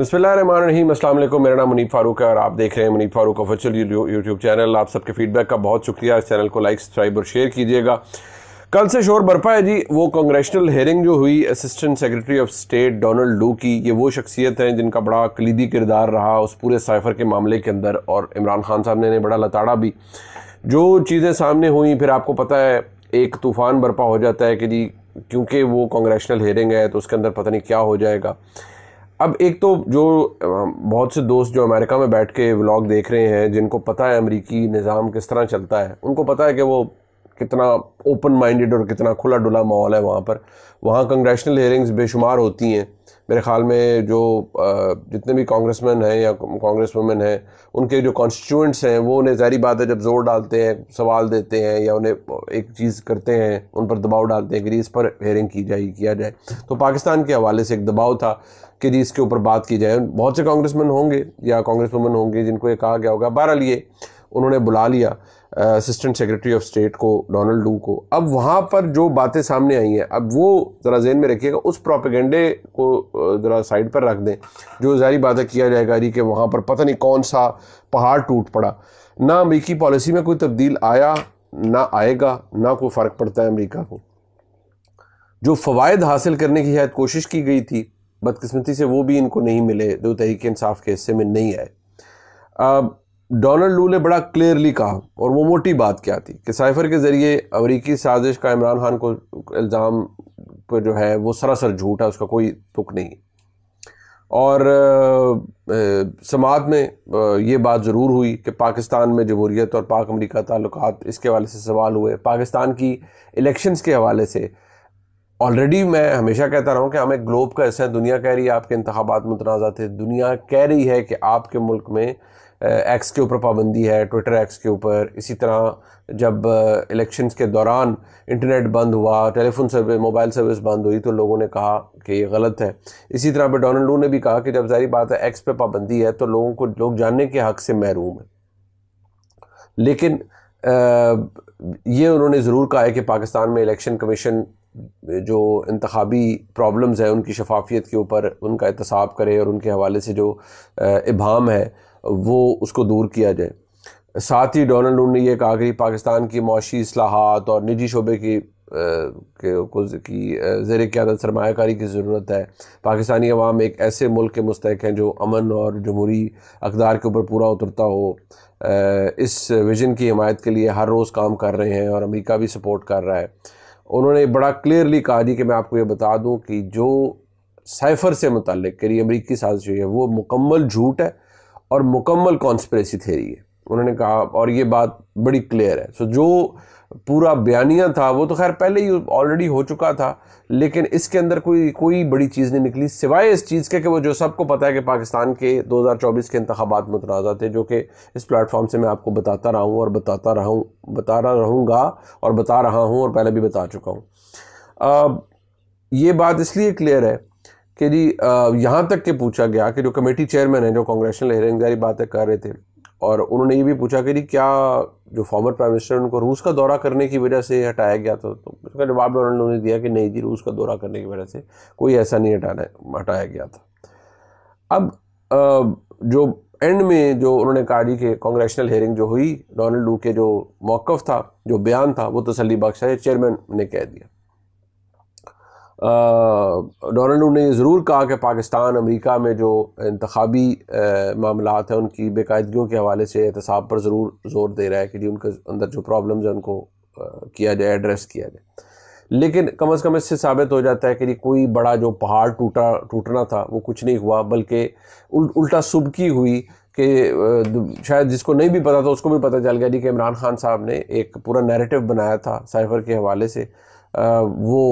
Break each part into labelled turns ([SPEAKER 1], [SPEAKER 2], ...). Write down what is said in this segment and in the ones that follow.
[SPEAKER 1] रही असल मेरा नाम मुनीब फारूक है और आप देख रहे हैं Muneeb Farooq official YouTube channel आप सबके फीडबैक का बहुत शुक्रिया इस चैनल को लाइक सब्सक्राइब और शेयर कीजिएगा कल से शोर बरपा है जी वो कांग्रेशनल हेयरिंग जो हुई assistant secretary of state Donald Lu की ये वो शख्सियत हैं जिनका बड़ा कलीदी किरदार रहा उस पूरे साइफर के मामले के अंदर और इमरान खान साहब ने, ने बड़ा लताड़ा भी जो चीज़ें सामने हुई फिर आपको पता है एक तूफ़ान बरपा हो जाता है कि जी क्योंकि वो कांग्रेशनल हेयरिंग है तो उसके अंदर पता नहीं क्या हो जाएगा अब एक तो जो बहुत से दोस्त जो अमेरिका में बैठ के व्लॉग देख रहे हैं जिनको पता है अमरीकी निज़ाम किस तरह चलता है उनको पता है कि वो कितना ओपन माइंडेड और कितना खुला डुला माहौल है वहाँ पर वहाँ कंग्रेशनल हेयरिंग्स बेशुमार होती हैं मेरे ख्याल में जो जितने भी कांग्रेसमैन हैं या कांग्रेस वुमेन हैं उनके जो कॉन्स्टिट्यूंट्स हैं वो उन्हें ज़ाहरी बात है जब जोर डालते हैं सवाल देते हैं या उन्हें एक चीज़ करते हैं उन पर दबाव डालते हैं कि इस पर हेयरिंग की जाए किया जाए तो पाकिस्तान के हवाले से एक दबाव था कि जी इसके ऊपर बात की जाए बहुत से कांग्रेसमैन होंगे या कांग्रेस वुमेन होंगे जिनको ये कहा गया होगा बहरहाल ये उन्होंने बुला लिया असिस्टेंट सेक्रेटरी ऑफ स्टेट को डोनाल्ड डू को अब वहाँ पर जो बातें सामने आई हैं अब वो ज़रा जेन में रखिएगा उस प्रोपेगेंडे को ज़रा साइड पर रख दें जो जारी बातें किया जाएगा जी कि वहाँ पर पता नहीं कौन सा पहाड़ टूट पड़ा ना अमरीकी पॉलिसी में कोई तब्दील आया ना आएगा ना कोई फ़र्क पड़ता है अमरीका को जो फ़वाद हासिल करने की शायद कोशिश की गई थी बदकस्मती से वो भी इनको नहीं मिले दो तहरीक इंसाफ के हिस्से में नहीं आए अब डोनल्ड लू ने बड़ा क्लियरली कहा और वो मोटी बात क्या थी कि साइफर के ज़रिए अमरीकी साजिश का इमरान खान को इल्ज़ाम पर जो है वो सरासर झूठ है उसका कोई तुक नहीं और समात में ये बात ज़रूर हुई कि पाकिस्तान में जमहूरीत और पाक अमरीका ताल्लुक इसके हवाले से सवाल हुए पाकिस्तान की इलेक्शन के हवाले से ऑलरेडी मैं हमेशा कहता रहा हूँ कि हमें ग्लोब का हिस्सा है दुनिया कह रही है आपके इंतबात मतनाज़ा थे दुनिया कह रही है कि आपके मुल्क में एक्स uh, के ऊपर पाबंदी है ट्विटर एक्स के ऊपर इसी तरह जब इलेक्शंस uh, के दौरान इंटरनेट बंद हुआ टेलीफोन सर्विस मोबाइल सर्विस बंद हुई तो लोगों ने कहा कि ये गलत है इसी तरह पर डोनाल्ड लू ने भी कहा कि जब जारी बात है एक्स पे पाबंदी है तो लोगों को लोग जानने के हक से महरूम है लेकिन uh, ये उन्होंने ज़रूर कहा है कि पाकिस्तान में इलेक्शन कमीशन जो इंतबी प्रॉब्लम्स हैं उनकी शफाफियत के ऊपर उनका एहतसाब करे और उनके हवाले से जो इबाम है वो उसको दूर किया जाए साथ ही डोनाल्ड ने ये कहा कि पाकिस्तान की मौशी असलाहत और निजी शोबे की की ज़र क्यादत सरमाकारी की ज़रूरत है पाकिस्तानी अवाम एक ऐसे मुल्क के मुस्तक हैं जो अमन और जमहूरी अकदार के ऊपर पूरा उतरता हो इस विजन की हमायत के लिए हर रोज़ काम कर रहे हैं और अमरीका भी सपोर्ट कर रहा है उन्होंने बड़ा क्लियरली कहा जी कि मैं आपको ये बता दूँ कि जो साइफर से मुतल करीब अमरीकी साजिश हुई है वो मुकम्मल झूठ है और मुकम्मल कॉन्स्परेसी थेरी है उन्होंने कहा और ये बात बड़ी क्लियर है सो जो पूरा बयानिया था वो तो खैर पहले ही ऑलरेडी हो चुका था लेकिन इसके अंदर कोई कोई बड़ी चीज़ नहीं निकली सिवाय इस चीज़ के कि वो जो सबको पता है कि पाकिस्तान के 2024 के इंतबात मतनाज़ा थे जो कि इस प्लेटफॉर्म से मैं आपको बताता रहा हूँ और बताता रहा हूँ बता रहा रहूँगा और बता रहा हूँ और पहले भी बता चुका हूँ ये बात इसलिए क्लियर है कि जी यहाँ तक के पूछा गया कि जो कमेटी चेयरमैन है जो कांग्रेशनल हेयरिंग जारी बातें कर रहे थे और उन्होंने ये भी पूछा कि जी क्या जो फॉर्मर प्राइम मिनिस्टर उनको रूस का दौरा करने की वजह से हटाया गया था तो उसका जवाब उन्होंने दिया कि नहीं जी रूस का दौरा करने की वजह से कोई ऐसा नहीं हटाना हटाया गया था अब जो एंड में जो उन्होंने कहा जी कि कांग्रेशनल हेयरिंग जो हुई डोनाल्ड डू के जो मौक़ था जो बयान था वो तसली बख्श है चेयरमैन ने कह दिया डोनाल्डो ने ज़रूर कहा कि पाकिस्तान अमेरिका में जो इंतबी मामला हैं उनकी बेकायदगियों के हवाले से एहतसाब पर ज़रूर ज़ोर दे रहा है कि जी उनके अंदर जो प्रॉब्लम है उनको किया जाए एड्रेस किया जाए लेकिन कम अज़ कम इससे साबित हो जाता है कि जी कोई बड़ा जो पहाड़ टूटा टूटना था वो कुछ नहीं हुआ बल्कि उल, उल्टा सुबकी हुई कि शायद जिसको नहीं भी पता था उसको भी पता चल गया जी कि इमरान खान साहब ने एक पूरा नैरेटिव बनाया था साइफर के हवाले से आ, वो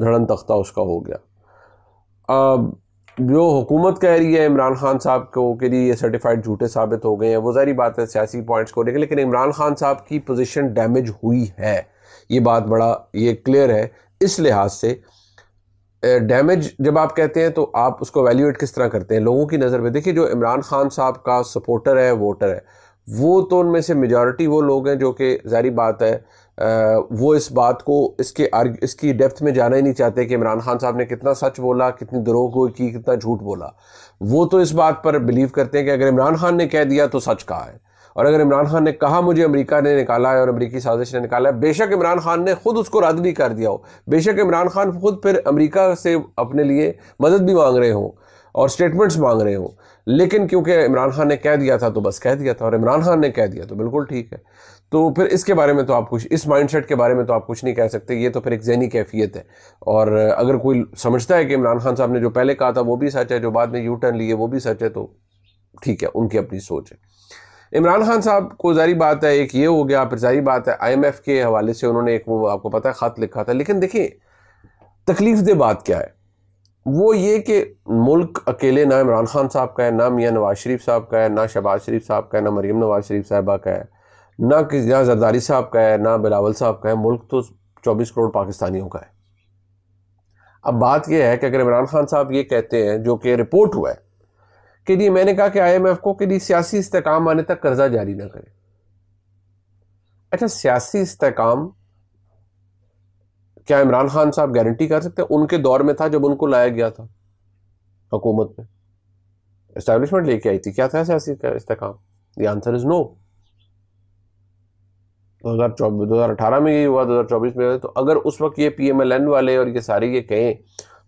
[SPEAKER 1] धड़न तख्ता उसका हो गया अब जो हुकूमत कह रही है इमरान खान साहब को के लिए ये सर्टिफाइड झूठे साबित हो गए हैं वो जारी बात है सियासी पॉइंट्स को लेकर लेकिन इमरान खान साहब की पोजीशन डैमेज हुई है ये बात बड़ा ये क्लियर है इस लिहाज से डैमेज जब आप कहते हैं तो आप उसको वैल्यूएट किस तरह करते हैं लोगों की नज़र में देखिए जो इमरान खान साहब का सपोर्टर है वोटर है वो तो उनमें से मेजॉरिटी वो लोग हैं जो कि जारी बात है वो इस बात को इसके आर्ग इसकी डेप्थ में जाना ही नहीं चाहते कि इमरान खान साहब ने कितना सच बोला कितनी दरोह को की कितना झूठ बोला वो तो इस बात पर बिलीव करते हैं कि अगर इमरान खान ने कह दिया तो सच कहा है और अगर इमरान खान ने कहा मुझे अमेरिका ने निकाला है और अमेरिकी साजिश ने निकाला है बेशक इमरान खान ने खुद उसको रद्द भी कर दिया हो बेशक इमरान खान खुद फिर अमेरिका से अपने लिए मदद भी मांग रहे हों और स्टेटमेंट्स मांग रहे हों लेकिन क्योंकि इमरान खान ने कह दिया था तो बस कह दिया था और इमरान खान ने कह दिया तो बिल्कुल ठीक है तो फिर इसके बारे में तो आप कुछ इस माइंडसेट के बारे में तो आप कुछ नहीं कह सकते ये तो फिर एक जहनी कैफियत है और अगर कोई समझता है कि इमरान खान साहब ने जो पहले कहा था वो भी सच है जो बाद में यू टर्न लिए वो भी सच है तो ठीक है उनकी अपनी सोच है इमरान खान साहब को जारी बात है एक ये हो गया फिर जारी बात है आई के हवाले से उन्होंने एक वो आपको पता है ख़त लिखा था लेकिन देखिए तकलीफ दे बात क्या है वो ये कि मुल्क अकेले ना इमरान खान साहब का है ना मियाँ नवाज शरीफ साहब का है ना शहबाज शरीफ साहब का है ना मरीम नवाज शरीफ साहबा का है ना कि ना जरदारी साहब का है ना बिलावल साहब का है मुल्क तो चौबीस करोड़ पाकिस्तानियों का है अब बात यह है कि अगर इमरान खान साहब ये कहते हैं जो कि रिपोर्ट हुआ है कि जी मैंने कहा कि आईएमएफ को कि जी सियासी इस्तेकाम आने तक कर्जा जारी ना करे अच्छा सियासी इस्तेकाम क्या इमरान खान साहब गारंटी कर सकते हैं उनके दौर में था जब उनको लाया गया था हुकूमत में इस्टेब्लिशमेंट लेके आई थी क्या था सियासी इस्तेकाम द आंसर इज नो दो हज़ार चौबीस दो हज़ार अठारह में ये हुआ दो हज़ार चौबीस में तो अगर उस वक्त ये पी एम एल एन वाले और ये सारे ये कहें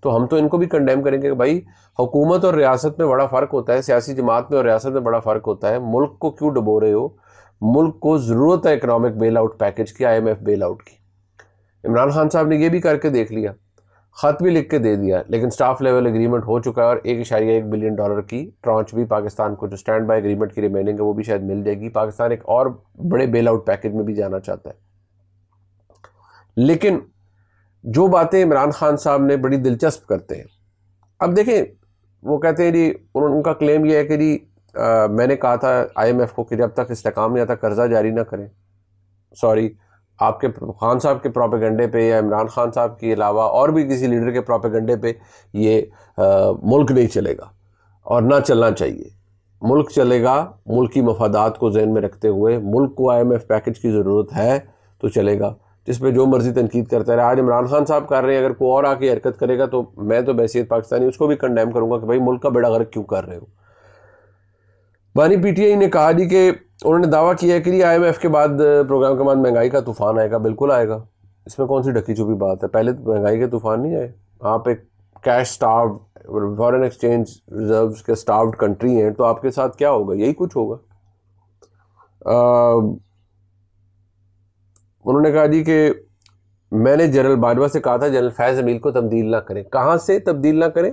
[SPEAKER 1] तो हम तो इनको भी कंडेम करेंगे कि भाई हुकूमत और रियासत में बड़ा फ़र्क होता है सियासी जमात में और रियासत में बड़ा फ़र्क होता है मुल्क को क्यों डुबो रहे हो मुल्क को ज़रूरत है इकनॉमिक बेल आउट पैकेज की I M F bail out की इमरान खान साहब ने यह भी करके देख लिया ख़त भी लिख के दे दिया लेकिन स्टाफ लेवल एग्रीमेंट हो चुका है और एक इशारिया एक बिलियन डॉलर की ट्रांच भी पाकिस्तान को जो स्टैंड बाई एग्रीमेंट की रिमेनिंग है वो भी शायद मिल जाएगी पाकिस्तान एक और बड़े बेल आउट पैकेज में भी जाना चाहता है लेकिन जो बातें इमरान खान साहब ने बड़ी दिलचस्प करते हैं अब देखें वो कहते हैं जी उनका क्लेम ये है कि जी मैंने कहा था एफ को कि जब तक इस्तेकाम नहीं आता कर्जा जारी ना करें सॉरी आपके खान साहब के प्रोपेगंडे पे या इमरान खान साहब के अलावा और भी किसी लीडर के प्रोपेगंडे पे ये आ, मुल्क नहीं चलेगा और ना चलना चाहिए मुल्क चलेगा मुल्क की मफादात को जहन में रखते हुए मुल्क को आईएमएफ पैकेज की ज़रूरत है तो चलेगा जिस पर जो मर्ज़ी तनकीद करता रहे आज इमरान खान साहब कर रहे हैं अगर कोई और आके हरकत करेगा तो मैं तो बैसीत पाकिस्तानी उसको भी कंडेम करूँगा कि भाई मुल्क का बेड़ा गर्क क्यों कर रहे हो बानी पीटीआई ने कहा जी कि उन्होंने दावा किया है कि एम एफ़ के बाद प्रोग्राम के बाद महंगाई का तूफान आएगा बिल्कुल आएगा इसमें कौन सी ढकी छुपी बात है पहले तो महंगाई के तूफान नहीं आए आप एक cash starve foreign exchange reserve के स्टार्व कंट्री हैं तो आपके साथ क्या होगा यही कुछ होगा उन्होंने कहा जी कि मैंने जनरल बाजवा से कहा था जनरल फैज अमील को तब्दील ना करें कहाँ से तब्दील ना करें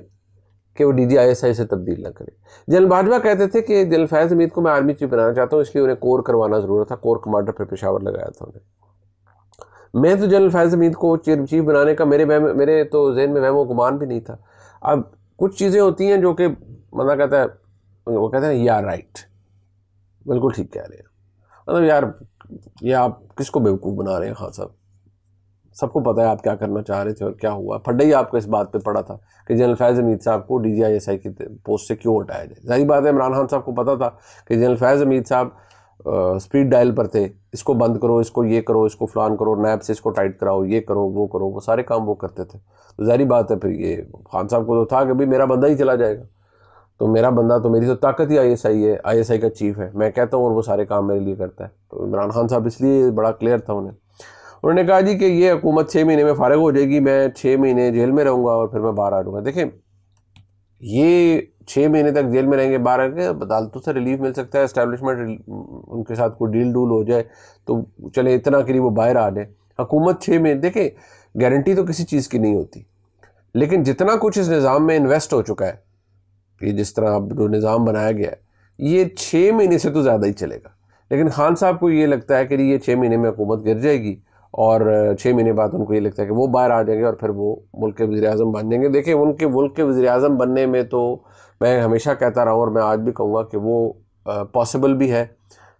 [SPEAKER 1] कि वो D G I S I से तब्दील ना करें जनरल बाजवा कहते थे कि जनरल फैज हमीद को मैं आर्मी चीफ बनाना चाहता हूँ इसलिए उन्हें कोर करवाना ज़रूरत था कोर कमांडर पर पेशावर लगाया था उन्हें मैं तो जनरल फैज हमीद को चीफ बनाने का मेरे वह मेरे तो जहन में वहमो गुमान भी नहीं था अब कुछ चीज़ें होती हैं जो कि मना कहता है वो कहते हैं यार राइट बिल्कुल ठीक कह रहे हैं मतलब यार ये आप किसको बेवकूफ़ बना रहे हैं खान हाँ साहब सबको पता है आप क्या करना चाह रहे थे और क्या हुआ फड्डा ही आपको इस बात पे पड़ा था कि जनरल फैज़ अमीद साहब को डी जी की पोस्ट से क्यों हटाया जाए जाहिर बात है इमरान खान साहब को पता था कि जनरल फैज़ अमीद साहब स्पीड डायल पर थे इसको बंद करो इसको ये करो इसको फ़लान करो नैब से इसको टाइट कराओ ये करो वो करो वो सारे काम वो करते थे तो जहरी बात है फिर ये खान साहब को तो था कि भाई मेरा बंदा ही चला जाएगा तो मेरा बंदा तो मेरी तो ताकत ही आईएसआई है आईएसआई का चीफ है मैं कहता हूँ और वो सारे काम मेरे लिए करता है तो इमरान खान साहब इसलिए बड़ा क्लियर था उन्हें उन्होंने कहा जी कि ये हुकूमत छः महीने में फारग हो जाएगी मैं छः महीने जेल में रहूँगा और फिर मैं बाहर आ जाऊँगा देखें ये छः महीने तक जेल में रहेंगे बाहर आके अदालतों से रिलीफ मिल सकता है इस्टेब्लिशमेंट उनके साथ कोई डील डूल हो जाए तो चले इतना करीब वो बाहर आ जाए हकूमत छः महीने देखें गारंटी तो किसी चीज़ की नहीं होती लेकिन जितना कुछ इस निज़ाम में इन्वेस्ट हो चुका है ये जिस तरह अब जो निज़ाम बनाया गया है ये छः महीने से तो ज़्यादा ही चलेगा लेकिन खान साहब को ये लगता है कि ये छः महीने में हुकूमत गिर जाएगी और छः महीने बाद उनको ये लगता है कि वो बाहर आ जाएंगे और फिर वो मुल्क के वजी अजम बन जाएंगे देखिए उनके मुल्क के वज़र अजम बनने में तो मैं हमेशा कहता रहा हूँ और मैं आज भी कहूँगा कि वो पॉसिबल भी है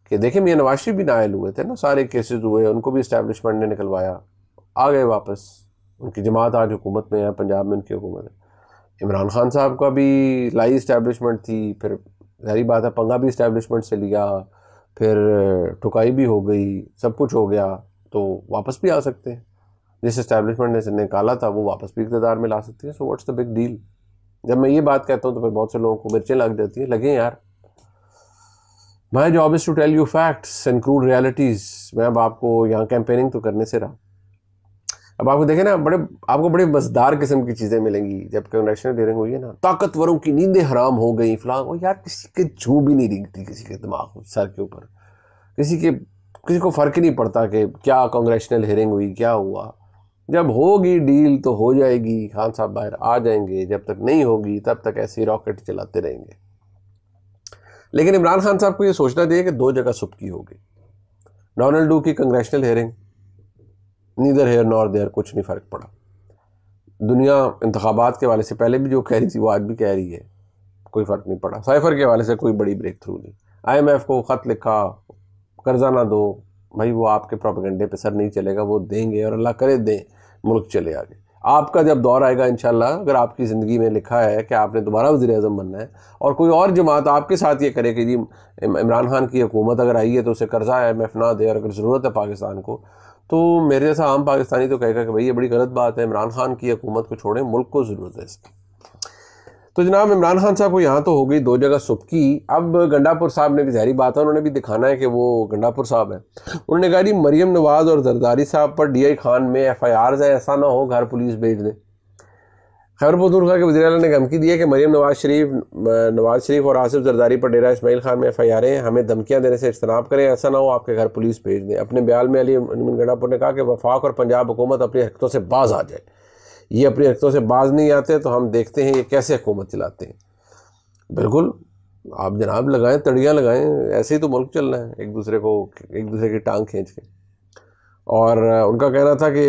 [SPEAKER 1] कि देखिए मियाँ नवाज शरीफ भी नायल हुए थे ना सारे केसेस हुए उनको भी इस्टेब्लिशमेंट ने निकलवाया आ गए वापस उनकी जमात आज हुकूमत में है पंजाब में उनकी हुकूमत है इमरान खान साहब का भी लाई इस्टेबलिशमेंट थी फिर जहरी बात है पंगा भी इस्टेबलिशमेंट से लिया फिर ठुकाई भी हो गई सब कुछ हो गया तो वापस भी आ सकते हैं जिस इस्टेब्लिशमेंट ने निकाला था वो वापस भी इकतदार में ला सकते हैं so what's the big deal जब मैं ये बात कहता हूँ तो फिर बहुत से लोगों को मिर्चें लग जाती हैं लगे यार my job is to tell you facts and crude realities मैं अब आपको यहाँ कैंपेनिंग तो करने से रहा अब आपको देखें ना बड़े आपको बड़े मजदार किस्म की चीज़ें मिलेंगी जब कन्वेक्शन डेयरिंग हुई है ना ताकतवरों की नींदें हराम हो गई फलां और यार किसी के जो भी नहीं रिंगती किसी के दिमाग सर के ऊपर किसी के किसी को फ़र्क ही नहीं पड़ता कि क्या कांग्रेशनल हेरिंग हुई क्या हुआ जब होगी डील तो हो जाएगी खान साहब बाहर आ जाएंगे जब तक नहीं होगी तब तक ऐसे रॉकेट चलाते रहेंगे लेकिन इमरान खान साहब को ये सोचना चाहिए कि दो जगह सुबकी होगी डोनाल्ड डू की congressional hearing neither here nor there कुछ नहीं फ़र्क पड़ा दुनिया इंतबात के वाले से पहले भी जो कह रही थी वो आज भी कह रही है कोई फ़र्क नहीं पड़ा साइफर के हवाले से कोई बड़ी ब्रेक थ्रू नहीं आई एम एफ़ को ख़त लिखा कर्ज़ा ना दो भाई वो आपके प्रोपेगेंडे पे सर नहीं चलेगा वो देंगे और अल्लाह करे दें मुल्क चले आगे आपका जब दौर आएगा इन अगर आपकी ज़िंदगी में लिखा है कि आपने दोबारा वजी अजम बनना है और कोई और जमात आपके साथ ये करे कि जी इमरान खान की हुकूमत अगर आई है तो उसे कर्ज़ा है एफ ना दे और अगर ज़रूरत है पाकिस्तान को तो मेरे जैसा आम पाकिस्तानी तो कहेगा कि भाई ये बड़ी गलत बात है इमरान खान की हुकूमत को छोड़ें मुल्क को ज़रूरत है इसकी तो जनाब इमरान खान साहब को यहाँ तो हो गई दो जगह सुबकी अब गंडापुर साहब ने भी जहरी बात है उन्होंने भी दिखाना है कि वो गंडापुर साहब है उन्होंने कहा जी मरीम नवाज़ और जरदारी साहब पर डी आई खान में एफ आई आर है ऐसा ना हो घर पुलिस भेज दें खैर बुजुर्ग के वजी अल ने धमकी दी है कि मरीम नवाज शरीफ नवाज शरीफ और आसिफ जरदारी पर डेरा इसमाइल खान में एफ आई आर है हमें धमकियाँ देने से इज्तनाब करें ऐसा ना हो आपके घर पुलिस भेज दें अपने ब्याल में अली गंडापुर ने कहा कि वफाक और पंजाब हुकूमत अपनी हरकतों से बाज आ जाए ये अपनी हरकतों से बाज नहीं आते तो हम देखते हैं ये कैसे हुकूमत चलाते हैं बिल्कुल आप जनाब लगाएं तड़ियाँ लगाएं ऐसे ही तो मुल्क चलना है एक दूसरे को एक दूसरे की टांग खींच के और उनका कहना था कि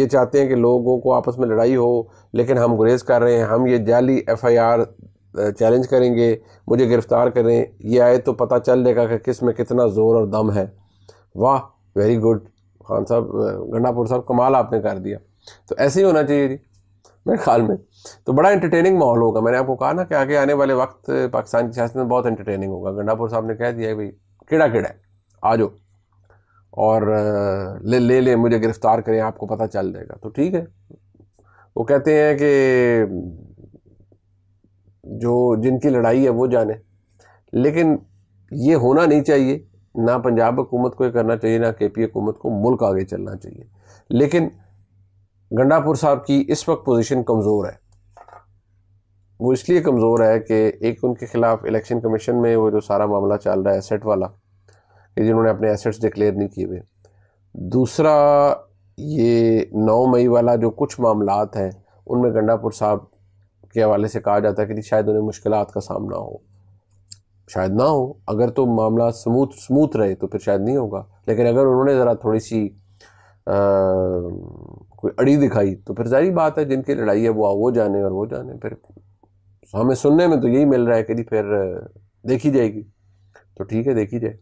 [SPEAKER 1] ये चाहते हैं कि लोगों को आपस में लड़ाई हो लेकिन हम गुरेज कर रहे हैं हम ये जाली आर चैलेंज करेंगे मुझे गिरफ़्तार करें ये आए तो पता चल जाएगा कि किस में कितना ज़ोर और दम है वाह वेरी गुड खान साहब गंडापुर साहब कमाल आपने कर दिया तो ऐसे ही होना चाहिए जी मेरे ख्याल में तो बड़ा इंटरटेनिंग माहौल होगा मैंने आपको कहा ना कि आगे आने वाले वक्त पाकिस्तान की सियासत में बहुत इंटरटेनिंग होगा गंडापुर साहब ने कह दिया है भाई केड़ा किड़ा है आ जाओ और ले ले ले मुझे गिरफ़्तार करें आपको पता चल जाएगा तो ठीक है वो कहते हैं कि जो जिनकी लड़ाई है वो जाने लेकिन ये होना नहीं चाहिए ना पंजाब हुकूमत को ये करना चाहिए ना के पी हुकूमत को मुल्क आगे चलना चाहिए लेकिन गंडापुर साहब की इस वक्त पोजीशन कमज़ोर है वो इसलिए कमज़ोर है कि एक उनके ख़िलाफ़ इलेक्शन कमीशन में वो जो सारा मामला चल रहा है एसेट वाला कि जिन्होंने अपने एसेट्स डिक्लेयर नहीं किए हुए दूसरा ये नौ मई वाला जो कुछ मामलात हैं उनमें गंडापुर साहब के हवाले से कहा जाता है कि शायद उन्हें मुश्किल का सामना हो शायद ना हो अगर तो मामला स्मूथ स्मूथ रहे तो फिर शायद नहीं होगा लेकिन अगर उन्होंने ज़रा थोड़ी सी आ, कोई अड़ी दिखाई तो फिर जारी बात है जिनकी लड़ाई है वो वो जाने और वो जाने फिर हमें सुनने में तो यही मिल रहा है कि जी फिर देखी जाएगी तो ठीक है देखी जाए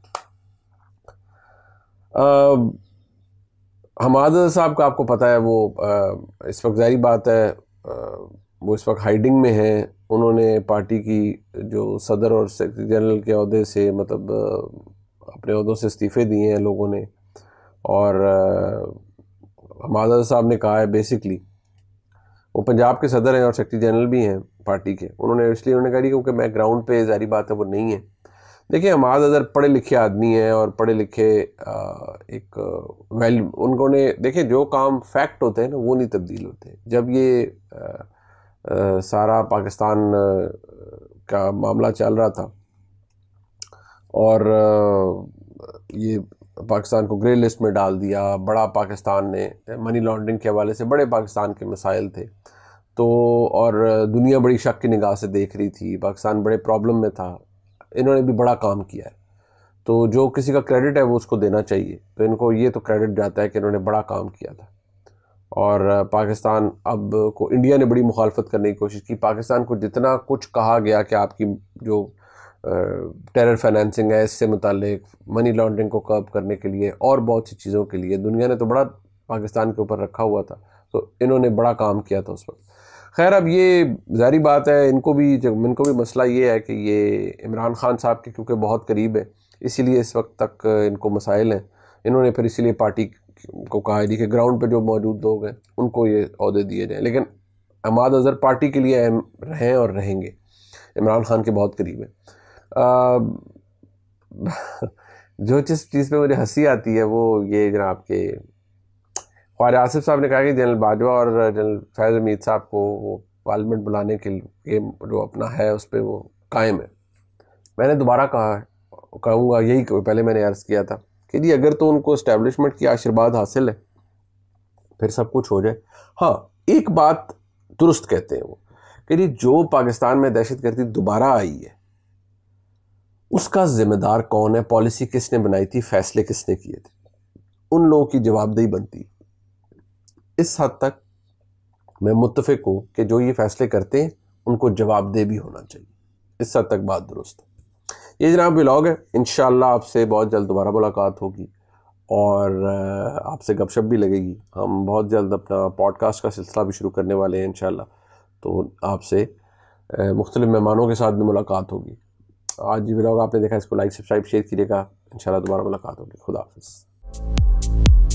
[SPEAKER 1] हमाद साहब का आपको पता है वो आ, इस वक्त जारी बात है आ, वो इस वक्त हाइडिंग में है उन्होंने पार्टी की जो सदर और सेक्रेटरी जनरल के अहदे से मतलब अपने अहदों से इस्तीफ़े दिए हैं लोगों ने और हमादा साहब ने कहा है बेसिकली वो पंजाब के सदर हैं और सेक्रेटरी जनरल भी हैं पार्टी के उन्होंने इसलिए उन्होंने कहा क्योंकि मैं ग्राउंड पे जारी बात है वो नहीं है देखिए हमाद अदर पढ़े लिखे आदमी हैं और पढ़े लिखे एक वैल्यू उनको ने देखिए जो काम फैक्ट होते हैं ना वो नहीं तब्दील होते जब ये सारा पाकिस्तान का मामला चल रहा था और ये पाकिस्तान को ग्रे लिस्ट में डाल दिया बड़ा पाकिस्तान ने मनी लॉन्ड्रिंग के हवाले से बड़े पाकिस्तान के मसाइल थे तो और दुनिया बड़ी शक की निगाह से देख रही थी पाकिस्तान बड़े प्रॉब्लम में था इन्होंने भी बड़ा काम किया है तो जो किसी का क्रेडिट है वो उसको देना चाहिए तो इनको ये तो क्रेडिट जाता है कि इन्होंने बड़ा काम किया था और पाकिस्तान अब को इंडिया ने बड़ी मुखालफत करने की कोशिश की पाकिस्तान को जितना कुछ कहा गया कि आपकी जो टेरर फाइनेंसिंग है इससे मुतक मनी लॉन्ड्रिंग को कर्ब करने के लिए और बहुत सी चीज़ों के लिए दुनिया ने तो बड़ा पाकिस्तान के ऊपर रखा हुआ था तो इन्होंने बड़ा काम किया था उस वक्त खैर अब ये जारी बात है इनको भी इनको भी मसला ये है कि ये इमरान खान साहब के क्योंकि बहुत करीब है इसीलिए इस वक्त तक इनको मसाइल हैं इन्होंने फिर इसीलिए पार्टी को कहा है देखिए ग्राउंड पे जो मौजूद लोग हैं उनको ये अहदे दिए जाएँ लेकिन अहमद अजहर पार्टी के लिए अहम रहें और रहेंगे इमरान खान के बहुत करीब हैं जो जिस चीज़ पे मुझे हंसी आती है वो ये जनाब के ख्वार आसिफ साहब ने कहा कि जनरल बाजवा और जनरल फैज़ अमीद साहब को वो पार्लियामेंट बुलाने के लिए जो अपना है उस पर वो कायम है मैंने दोबारा कहा कहूँगा यही पहले मैंने अर्ज़ किया था कि जी अगर तो उनको इस्टेब्लिशमेंट की आशीर्वाद हासिल है फिर सब कुछ हो जाए हाँ एक बात दुरुस्त कहते हैं वो कि जी जो पाकिस्तान में दहशत गर्दी दोबारा आई है उसका जिम्मेदार कौन है पॉलिसी किसने बनाई थी फैसले किसने किए थे उन लोगों की जवाबदेही बनती इस हद तक मैं मुतफिक हूँ कि जो ये फैसले करते हैं उनको जवाबदेह भी होना चाहिए इस हद तक बात दुरुस्त है ये जनाब ब्लॉग है इन आपसे बहुत जल्द दोबारा मुलाकात होगी और आपसे गपशप भी लगेगी हम बहुत जल्द अपना पॉडकास्ट का सिलसिला भी शुरू करने वाले हैं इन तो आपसे मुख्तलिफ मेहमानों के साथ भी मुलाकात होगी आज ये ब्लॉग आपने देखा इसको लाइक सब्सक्राइब शेयर कीजिएगा इन शाला दोबारा मुलाकात होगी खुदा